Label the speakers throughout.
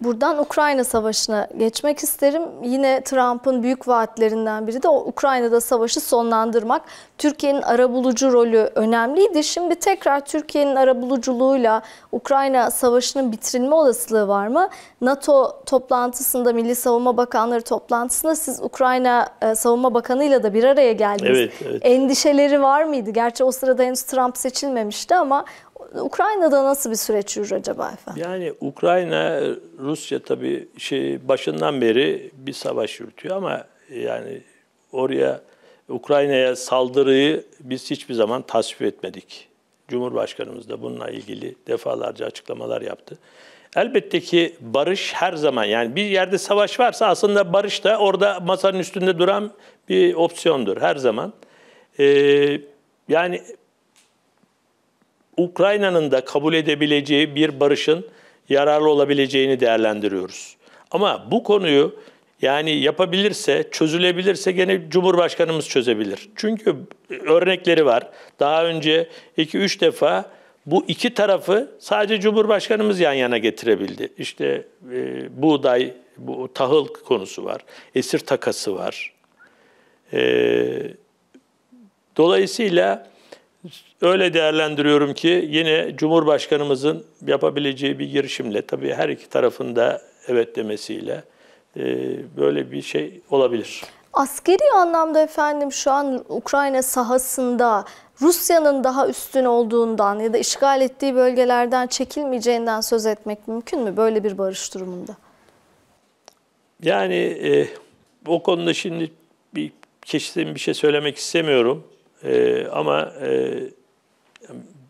Speaker 1: Buradan Ukrayna Savaşı'na geçmek isterim. Yine Trump'ın büyük vaatlerinden biri de Ukrayna'da savaşı sonlandırmak. Türkiye'nin arabulucu rolü önemliydi. Şimdi tekrar Türkiye'nin arabuluculuğuyla Ukrayna Savaşı'nın bitirilme olasılığı var mı? NATO toplantısında, Milli Savunma Bakanları toplantısında siz Ukrayna e, Savunma Bakanı'yla da bir araya geldiniz. Evet, evet. Endişeleri var mıydı? Gerçi o sırada henüz Trump seçilmemişti ama Ukrayna'da nasıl bir süreç yürür acaba efendim? Yani
Speaker 2: Ukrayna, Rusya tabii şey başından beri bir savaş yürütüyor ama yani oraya Ukrayna'ya saldırıyı biz hiçbir zaman tasvip etmedik. Cumhurbaşkanımız da bununla ilgili defalarca açıklamalar yaptı. Elbette ki barış her zaman yani bir yerde savaş varsa aslında barış da orada masanın üstünde duran bir opsiyondur her zaman. Ee, yani Ukrayna'nın da kabul edebileceği bir barışın yararlı olabileceğini değerlendiriyoruz. Ama bu konuyu yani yapabilirse, çözülebilirse gene Cumhurbaşkanımız çözebilir. Çünkü örnekleri var. Daha önce 2-3 defa bu iki tarafı sadece Cumhurbaşkanımız yan yana getirebildi. İşte e, buğday, bu tahıl konusu var. Esir takası var. E, dolayısıyla öyle değerlendiriyorum ki yine Cumhurbaşkanımızın yapabileceği bir girişimle, tabii her iki tarafında evet demesiyle e, böyle bir şey olabilir.
Speaker 1: Askeri anlamda efendim şu an Ukrayna sahasında Rusya'nın daha üstün olduğundan ya da işgal ettiği bölgelerden çekilmeyeceğinden söz etmek mümkün mü böyle bir barış durumunda?
Speaker 2: Yani e, o konuda şimdi bir kesin bir şey söylemek istemiyorum. E, ama e,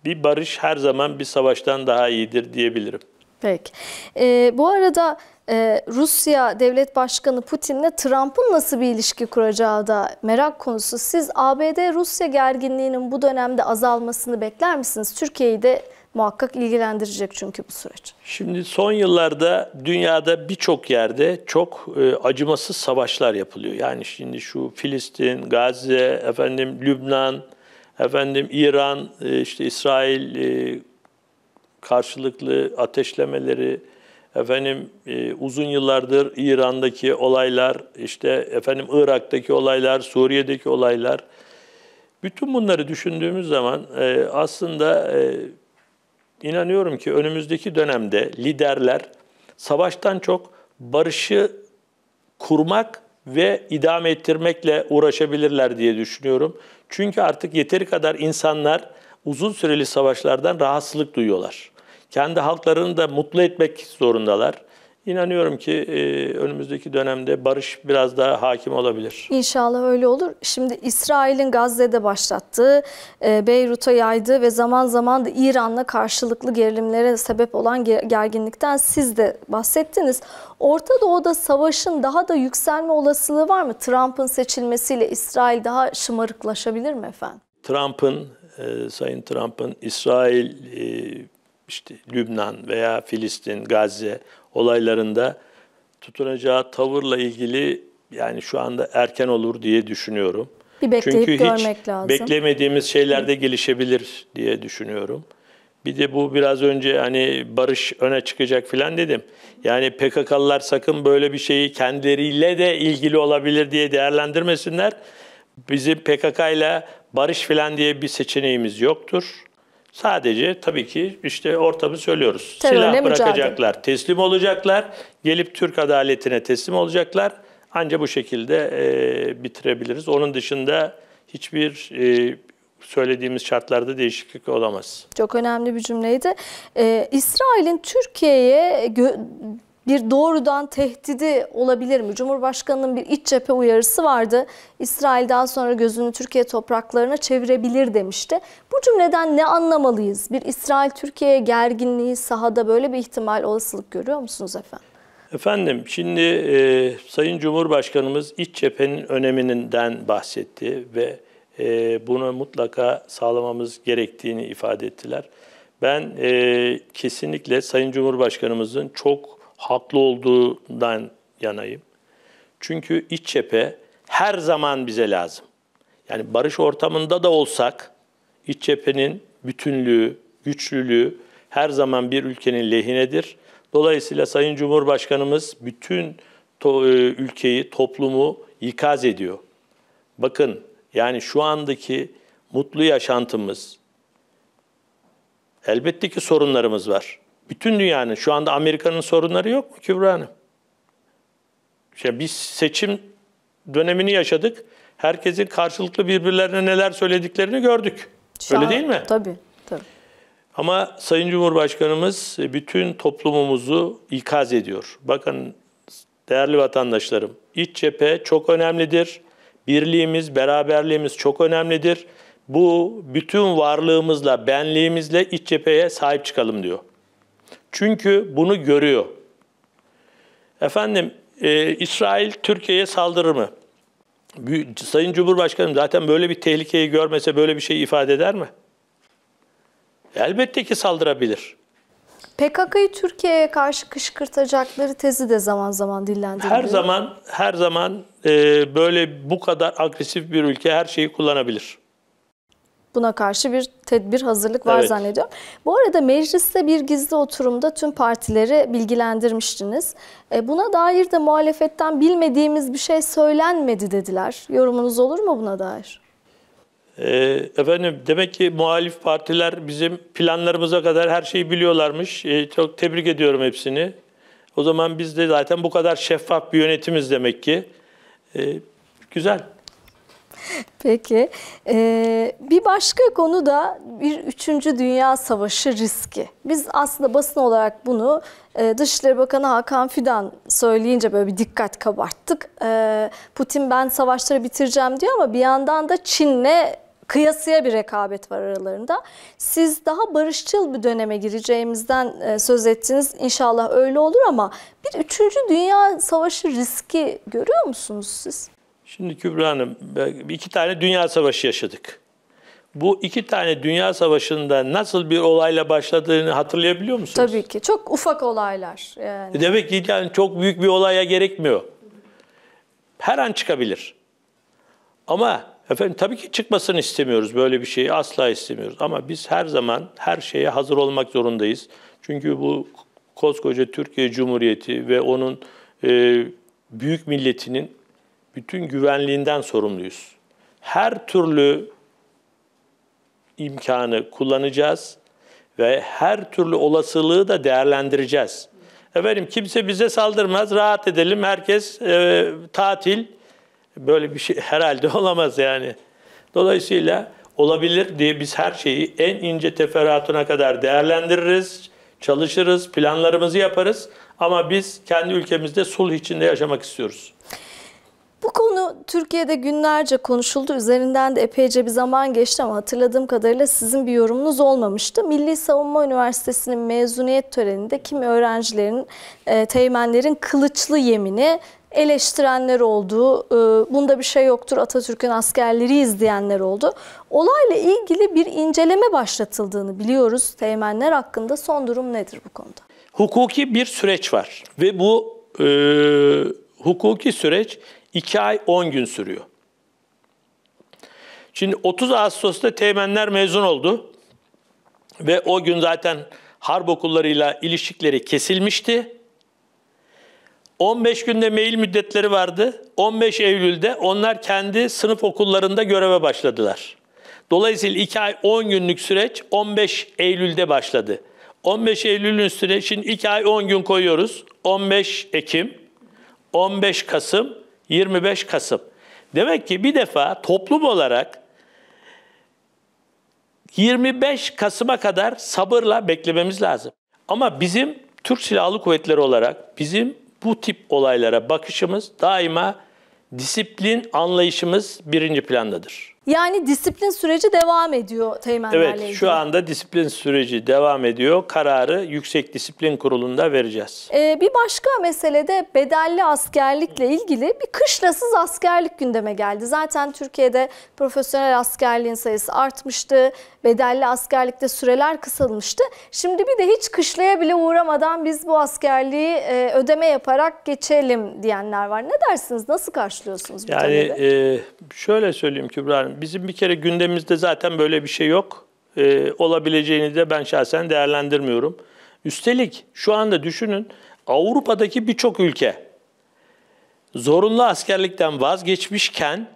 Speaker 2: bir barış her zaman bir savaştan daha iyidir diyebilirim.
Speaker 1: Peki. E, bu arada e, Rusya Devlet Başkanı Putin'le Trump'ın nasıl bir ilişki kuracağı da merak konusu. Siz ABD-Rusya gerginliğinin bu dönemde azalmasını bekler misiniz? Türkiye'yi de muhakkak ilgilendirecek çünkü bu süreç.
Speaker 2: Şimdi son yıllarda dünyada birçok yerde çok e, acımasız savaşlar yapılıyor. Yani şimdi şu Filistin, Gazze, efendim Lübnan, efendim İran, e, işte İsrail e, karşılıklı ateşlemeleri, efendim e, uzun yıllardır İran'daki olaylar, işte efendim Irak'taki olaylar, Suriye'deki olaylar. Bütün bunları düşündüğümüz zaman e, aslında e, İnanıyorum ki önümüzdeki dönemde liderler savaştan çok barışı kurmak ve idame ettirmekle uğraşabilirler diye düşünüyorum. Çünkü artık yeteri kadar insanlar uzun süreli savaşlardan rahatsızlık duyuyorlar. Kendi halklarını da mutlu etmek zorundalar. İnanıyorum ki e, önümüzdeki dönemde barış biraz daha hakim olabilir.
Speaker 1: İnşallah öyle olur. Şimdi İsrail'in Gazze'de başlattığı, e, Beyrut'a yaydığı ve zaman zaman da İran'la karşılıklı gerilimlere sebep olan gerginlikten siz de bahsettiniz. Orta Doğu'da savaşın daha da yükselme olasılığı var mı? Trump'ın seçilmesiyle İsrail daha şımarıklaşabilir mi efendim?
Speaker 2: Trump'ın, e, Sayın Trump'ın İsrail e, işte Lübnan veya Filistin, Gazze olaylarında tutunacağı tavırla ilgili yani şu anda erken olur diye düşünüyorum.
Speaker 1: Bir bekleyip Çünkü görmek hiç lazım. beklemediğimiz
Speaker 2: şeyler de gelişebilir diye düşünüyorum. Bir de bu biraz önce hani barış öne çıkacak filan dedim. Yani PKK'lılar sakın böyle bir şeyi kendileriyle de ilgili olabilir diye değerlendirmesinler. Bizim PKK ile barış filan diye bir seçeneğimiz yoktur. Sadece tabii ki işte ortamı söylüyoruz. Terörle Silah bırakacaklar, mücadele. teslim olacaklar, gelip Türk adaletine teslim olacaklar. Ancak bu şekilde e, bitirebiliriz. Onun dışında hiçbir e, söylediğimiz şartlarda değişiklik olamaz.
Speaker 1: Çok önemli bir cümleydi. Ee, İsrail'in Türkiye'ye bir doğrudan tehdidi olabilir mi? Cumhurbaşkanının bir iç cephe uyarısı vardı. İsrail daha sonra gözünü Türkiye topraklarına çevirebilir demişti. Bu cümleden ne anlamalıyız? Bir İsrail-Türkiye gerginliği sahada böyle bir ihtimal olasılık görüyor musunuz efendim?
Speaker 2: Efendim şimdi e, Sayın Cumhurbaşkanımız iç cephenin öneminden bahsetti ve e, bunu mutlaka sağlamamız gerektiğini ifade ettiler. Ben e, kesinlikle Sayın Cumhurbaşkanımızın çok haklı olduğundan yanayım. Çünkü iç cephe her zaman bize lazım. Yani barış ortamında da olsak iç cephenin bütünlüğü, güçlülüğü her zaman bir ülkenin lehinedir. Dolayısıyla Sayın Cumhurbaşkanımız bütün to e, ülkeyi, toplumu ikaz ediyor. Bakın yani şu andaki mutlu yaşantımız, elbette ki sorunlarımız var. Bütün dünyanın, şu anda Amerika'nın sorunları yok mu Kübra Hanım? İşte biz seçim dönemini yaşadık. Herkesin karşılıklı birbirlerine neler söylediklerini gördük. Şu Öyle an, değil mi?
Speaker 1: Tabii, tabii.
Speaker 2: Ama Sayın Cumhurbaşkanımız e, bütün toplumumuzu ikaz ediyor. Bakın değerli vatandaşlarım, iç cephe çok önemlidir. Birliğimiz, beraberliğimiz çok önemlidir. Bu bütün varlığımızla, benliğimizle iç cepheye sahip çıkalım diyor. Çünkü bunu görüyor. Efendim, e, İsrail Türkiye'ye saldırır mı? Sayın Cumhurbaşkanım zaten böyle bir tehlikeyi görmese böyle bir şey ifade eder mi? Elbette ki saldırabilir.
Speaker 1: PKK'yı Türkiye'ye karşı kışkırtacakları tezi de zaman zaman dillendiriliyor. Her zaman
Speaker 2: her zaman e, böyle bu kadar agresif bir ülke her şeyi kullanabilir
Speaker 1: buna karşı bir tedbir hazırlık var evet. zannediyorum. Bu arada mecliste bir gizli oturumda tüm partileri bilgilendirmiştiniz. E, buna dair de muhalefetten bilmediğimiz bir şey söylenmedi dediler. Yorumunuz olur mu buna dair?
Speaker 2: E, efendim demek ki muhalif partiler bizim planlarımıza kadar her şeyi biliyorlarmış. E, çok tebrik ediyorum hepsini. O zaman biz de zaten bu kadar şeffaf bir yönetimiz demek ki. E, güzel.
Speaker 1: Peki. Ee, bir başka konu da bir üçüncü Dünya Savaşı riski. Biz aslında basın olarak bunu e, Dışişleri Bakanı Hakan Fidan söyleyince böyle bir dikkat kabarttık. E, Putin ben savaşları bitireceğim diyor ama bir yandan da Çin'le kıyasıya bir rekabet var aralarında. Siz daha barışçıl bir döneme gireceğimizden e, söz ettiniz. İnşallah öyle olur ama bir üçüncü Dünya Savaşı riski görüyor musunuz siz?
Speaker 2: Şimdi Kübra Hanım, iki tane dünya savaşı yaşadık. Bu iki tane dünya savaşında nasıl bir olayla başladığını hatırlayabiliyor musunuz?
Speaker 1: Tabii ki. Çok ufak olaylar. Yani.
Speaker 2: E demek ki yani çok büyük bir olaya gerekmiyor. Her an çıkabilir. Ama efendim tabii ki çıkmasını istemiyoruz. Böyle bir şeyi asla istemiyoruz. Ama biz her zaman her şeye hazır olmak zorundayız. Çünkü bu koskoca Türkiye Cumhuriyeti ve onun e, büyük milletinin bütün güvenliğinden sorumluyuz. Her türlü imkanı kullanacağız ve her türlü olasılığı da değerlendireceğiz. Efendim kimse bize saldırmaz, rahat edelim, herkes e, tatil. Böyle bir şey herhalde olamaz yani. Dolayısıyla olabilir diye biz her şeyi en ince teferruatına kadar değerlendiririz, çalışırız, planlarımızı yaparız. Ama biz kendi ülkemizde sulh içinde yaşamak istiyoruz.
Speaker 1: Bu konu Türkiye'de günlerce konuşuldu. Üzerinden de epeyce bir zaman geçti ama hatırladığım kadarıyla sizin bir yorumunuz olmamıştı. Milli Savunma Üniversitesi'nin mezuniyet töreninde kimi öğrencilerin, e, teğmenlerin kılıçlı yemini eleştirenler oldu. E, bunda bir şey yoktur Atatürk'ün askerleri izleyenler oldu. Olayla ilgili bir inceleme başlatıldığını biliyoruz. Teğmenler hakkında son durum nedir bu konuda?
Speaker 2: Hukuki bir süreç var ve bu e, hukuki süreç 2 ay 10 gün sürüyor. Şimdi 30 Ağustos'ta teğmenler mezun oldu ve o gün zaten harp okullarıyla ilişkileri kesilmişti. 15 günde mail müddetleri vardı. 15 Eylül'de onlar kendi sınıf okullarında göreve başladılar. Dolayısıyla 2 ay 10 günlük süreç 15 Eylül'de başladı. 15 Eylül'ün üstüne şimdi 2 ay 10 gün koyuyoruz. 15 Ekim, 15 Kasım, 25 Kasım. Demek ki bir defa toplum olarak 25 Kasım'a kadar sabırla beklememiz lazım. Ama bizim Türk Silahlı Kuvvetleri olarak bizim bu tip olaylara bakışımız daima disiplin anlayışımız birinci plandadır.
Speaker 1: Yani disiplin süreci devam ediyor teğmenlerle evet, Evet
Speaker 2: şu anda disiplin süreci devam ediyor. Kararı Yüksek Disiplin Kurulu'nda vereceğiz.
Speaker 1: Ee, bir başka mesele de bedelli askerlikle ilgili bir kışlasız askerlik gündeme geldi. Zaten Türkiye'de profesyonel askerliğin sayısı artmıştı. Bedelli askerlikte süreler kısalmıştı. Şimdi bir de hiç kışlaya bile uğramadan biz bu askerliği e, ödeme yaparak geçelim diyenler var. Ne dersiniz? Nasıl karşılıyorsunuz bu Yani
Speaker 2: e, şöyle söyleyeyim Kübra Hanım bizim bir kere gündemimizde zaten böyle bir şey yok. Ee, olabileceğini de ben şahsen değerlendirmiyorum. Üstelik şu anda düşünün Avrupa'daki birçok ülke zorunlu askerlikten vazgeçmişken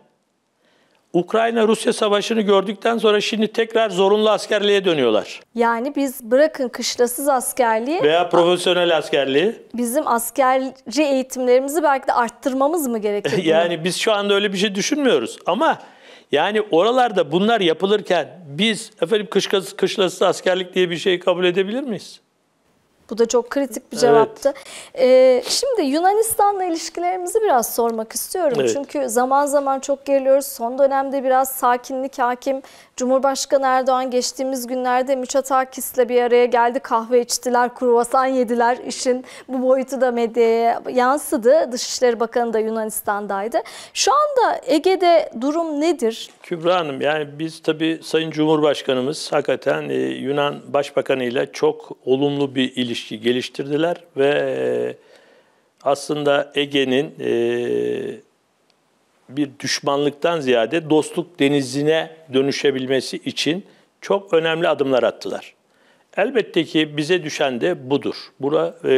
Speaker 2: Ukrayna-Rusya savaşını gördükten sonra şimdi tekrar zorunlu askerliğe dönüyorlar.
Speaker 1: Yani biz bırakın kışlasız askerliği veya
Speaker 2: profesyonel askerliği.
Speaker 1: Bizim askerci eğitimlerimizi belki de arttırmamız mı gerekiyor? yani
Speaker 2: biz şu anda öyle bir şey düşünmüyoruz ama yani oralarda bunlar yapılırken biz efendim kışkası, kışlası askerlik diye bir şey kabul edebilir miyiz?
Speaker 1: Bu da çok kritik bir cevaptı. Evet. Ee, şimdi Yunanistan'la ilişkilerimizi biraz sormak istiyorum. Evet. Çünkü zaman zaman çok geliyoruz. Son dönemde biraz sakinlik hakim Cumhurbaşkanı Erdoğan geçtiğimiz günlerde Müçatakis'le bir araya geldi. Kahve içtiler, kruvasan yediler. İşin bu boyutu da medyaya yansıdı. Dışişleri Bakanı da Yunanistan'daydı. Şu anda Ege'de durum nedir?
Speaker 2: Kübra Hanım yani biz tabii Sayın Cumhurbaşkanımız hakikaten e, Yunan Başbakanı ile çok olumlu bir ilişki geliştirdiler ve e, aslında Ege'nin e, bir düşmanlıktan ziyade dostluk denizine dönüşebilmesi için çok önemli adımlar attılar. Elbette ki bize düşen de budur. Buna e,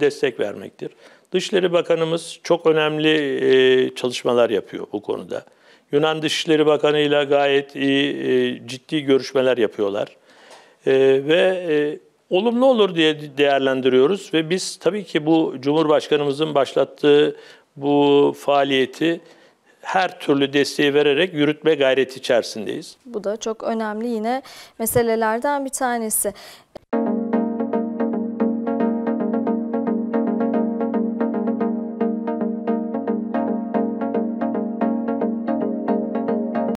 Speaker 2: destek vermektir. Dışişleri Bakanımız çok önemli e, çalışmalar yapıyor bu konuda. Yunan Dışişleri Bakanı ile gayet iyi, e, ciddi görüşmeler yapıyorlar. E, ve e, olumlu olur diye değerlendiriyoruz ve biz tabii ki bu Cumhurbaşkanımızın başlattığı bu faaliyeti her türlü desteği vererek yürütme gayreti içerisindeyiz.
Speaker 1: Bu da çok önemli yine meselelerden bir tanesi.